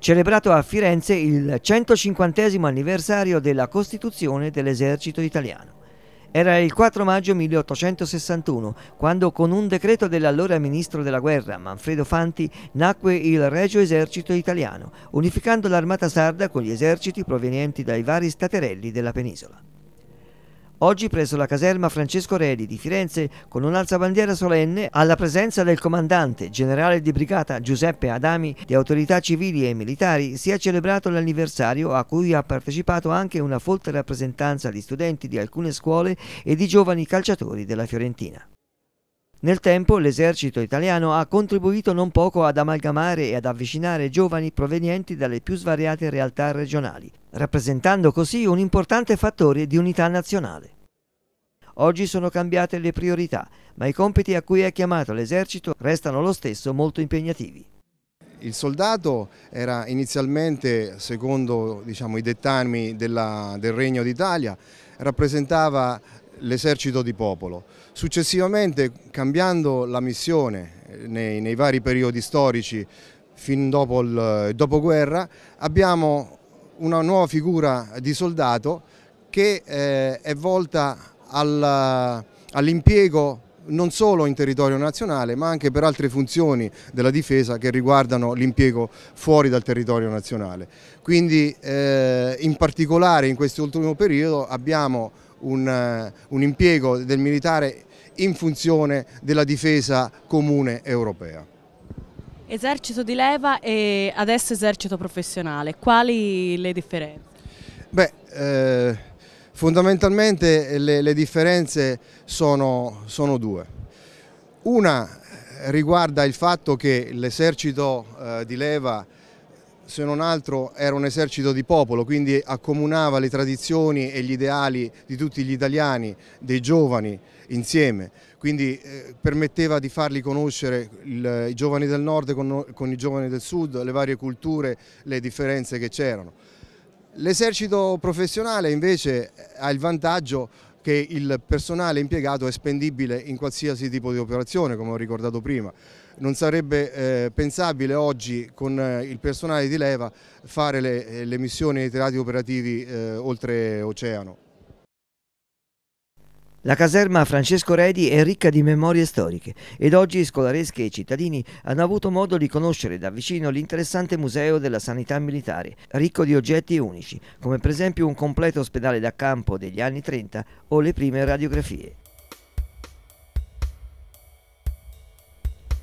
celebrato a Firenze il 150 anniversario della Costituzione dell'esercito italiano. Era il 4 maggio 1861, quando con un decreto dell'allora ministro della guerra Manfredo Fanti nacque il Regio Esercito Italiano, unificando l'armata sarda con gli eserciti provenienti dai vari staterelli della penisola. Oggi presso la caserma Francesco Redi di Firenze con un'alza bandiera solenne alla presenza del comandante generale di brigata Giuseppe Adami di autorità civili e militari si è celebrato l'anniversario a cui ha partecipato anche una folta rappresentanza di studenti di alcune scuole e di giovani calciatori della Fiorentina. Nel tempo l'esercito italiano ha contribuito non poco ad amalgamare e ad avvicinare giovani provenienti dalle più svariate realtà regionali, rappresentando così un importante fattore di unità nazionale. Oggi sono cambiate le priorità, ma i compiti a cui è chiamato l'esercito restano lo stesso molto impegnativi. Il soldato era inizialmente, secondo diciamo, i dettami della, del Regno d'Italia, rappresentava l'esercito di popolo. Successivamente, cambiando la missione eh, nei, nei vari periodi storici, fin dopo il eh, dopoguerra, abbiamo una nuova figura di soldato che eh, è volta al, all'impiego non solo in territorio nazionale ma anche per altre funzioni della difesa che riguardano l'impiego fuori dal territorio nazionale. Quindi eh, in particolare in questo ultimo periodo abbiamo un, eh, un impiego del militare in funzione della difesa comune europea. Esercito di leva e adesso esercito professionale, quali le differenze? Beh, eh, fondamentalmente le, le differenze sono, sono, due. Una riguarda il fatto che l'esercito eh, di leva se non altro era un esercito di popolo, quindi accomunava le tradizioni e gli ideali di tutti gli italiani, dei giovani insieme, quindi eh, permetteva di farli conoscere il, i giovani del nord con, con i giovani del sud, le varie culture, le differenze che c'erano. L'esercito professionale invece ha il vantaggio che il personale impiegato è spendibile in qualsiasi tipo di operazione, come ho ricordato prima. Non sarebbe eh, pensabile oggi con eh, il personale di leva fare le, eh, le missioni e i tirati operativi eh, oltre oceano. La caserma Francesco Redi è ricca di memorie storiche ed oggi scolaresche e cittadini hanno avuto modo di conoscere da vicino l'interessante museo della sanità militare, ricco di oggetti unici, come per esempio un completo ospedale da campo degli anni 30 o le prime radiografie.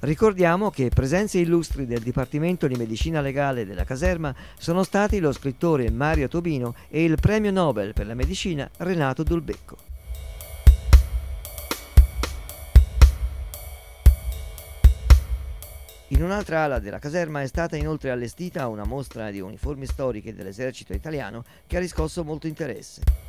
Ricordiamo che presenze illustri del Dipartimento di Medicina Legale della caserma sono stati lo scrittore Mario Tobino e il premio Nobel per la medicina Renato Dulbecco. In un'altra ala della caserma è stata inoltre allestita una mostra di uniformi storiche dell'esercito italiano che ha riscosso molto interesse.